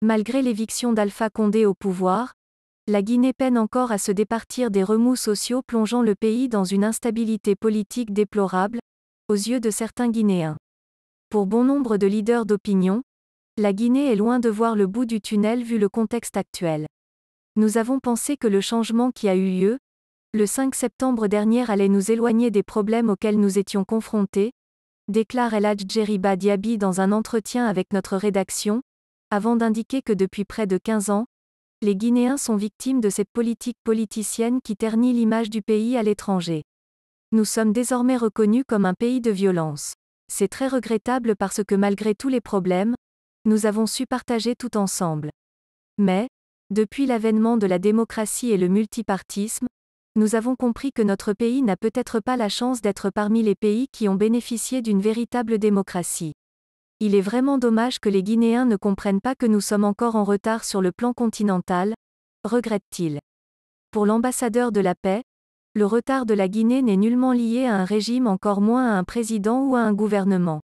Malgré l'éviction d'Alpha Condé au pouvoir, la Guinée peine encore à se départir des remous sociaux plongeant le pays dans une instabilité politique déplorable, aux yeux de certains Guinéens. Pour bon nombre de leaders d'opinion, la Guinée est loin de voir le bout du tunnel vu le contexte actuel. Nous avons pensé que le changement qui a eu lieu, le 5 septembre dernier allait nous éloigner des problèmes auxquels nous étions confrontés, déclare El Hadj dans un entretien avec notre rédaction, avant d'indiquer que depuis près de 15 ans, les Guinéens sont victimes de cette politique politicienne qui ternit l'image du pays à l'étranger. Nous sommes désormais reconnus comme un pays de violence. C'est très regrettable parce que malgré tous les problèmes, nous avons su partager tout ensemble. Mais, depuis l'avènement de la démocratie et le multipartisme, nous avons compris que notre pays n'a peut-être pas la chance d'être parmi les pays qui ont bénéficié d'une véritable démocratie. Il est vraiment dommage que les Guinéens ne comprennent pas que nous sommes encore en retard sur le plan continental, regrette-t-il. Pour l'ambassadeur de la paix, le retard de la Guinée n'est nullement lié à un régime encore moins à un président ou à un gouvernement.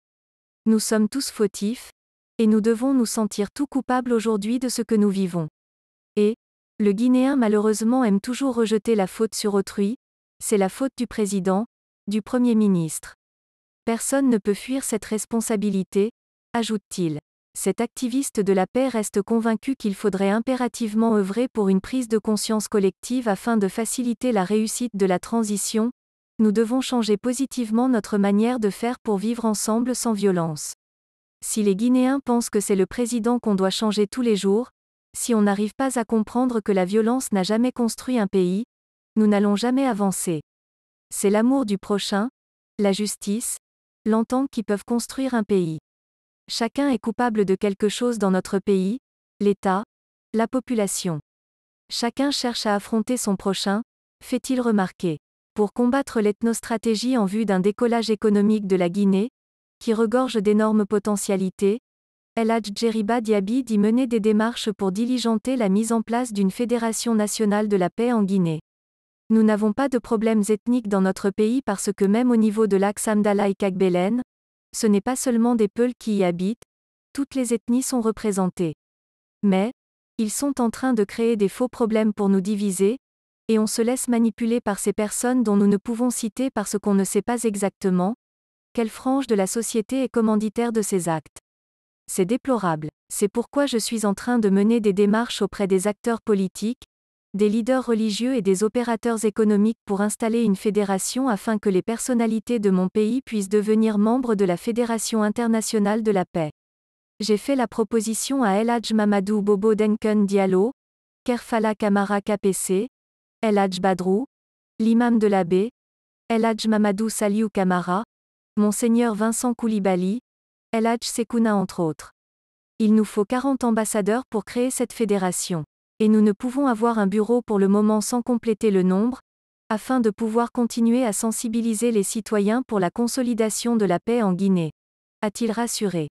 Nous sommes tous fautifs, et nous devons nous sentir tout coupables aujourd'hui de ce que nous vivons. Et, le Guinéen malheureusement aime toujours rejeter la faute sur autrui, c'est la faute du président, du Premier ministre. Personne ne peut fuir cette responsabilité, ajoute-t-il. Cet activiste de la paix reste convaincu qu'il faudrait impérativement œuvrer pour une prise de conscience collective afin de faciliter la réussite de la transition. Nous devons changer positivement notre manière de faire pour vivre ensemble sans violence. Si les Guinéens pensent que c'est le président qu'on doit changer tous les jours, si on n'arrive pas à comprendre que la violence n'a jamais construit un pays, nous n'allons jamais avancer. C'est l'amour du prochain, la justice, l'entente qui peuvent construire un pays. Chacun est coupable de quelque chose dans notre pays, l'État, la population. Chacun cherche à affronter son prochain, fait-il remarquer. Pour combattre l'ethnostratégie en vue d'un décollage économique de la Guinée, qui regorge d'énormes potentialités, El Hadj Djeriba dit mener des démarches pour diligenter la mise en place d'une fédération nationale de la paix en Guinée. Nous n'avons pas de problèmes ethniques dans notre pays parce que même au niveau de l'axe dalaï Kagbelen, ce n'est pas seulement des Peuls qui y habitent, toutes les ethnies sont représentées. Mais, ils sont en train de créer des faux problèmes pour nous diviser, et on se laisse manipuler par ces personnes dont nous ne pouvons citer parce qu'on ne sait pas exactement quelle frange de la société est commanditaire de ces actes. C'est déplorable. C'est pourquoi je suis en train de mener des démarches auprès des acteurs politiques, des leaders religieux et des opérateurs économiques pour installer une fédération afin que les personnalités de mon pays puissent devenir membres de la Fédération internationale de la paix. J'ai fait la proposition à El Hadj Mamadou Bobo Denken Diallo, Kerfala Kamara KPC, El Hadj Badrou, l'imam de l'abbé, El Hadj Mamadou Saliou Kamara, Monseigneur Vincent Koulibaly, El Hadj Sekouna entre autres. Il nous faut 40 ambassadeurs pour créer cette fédération et nous ne pouvons avoir un bureau pour le moment sans compléter le nombre, afin de pouvoir continuer à sensibiliser les citoyens pour la consolidation de la paix en Guinée. A-t-il rassuré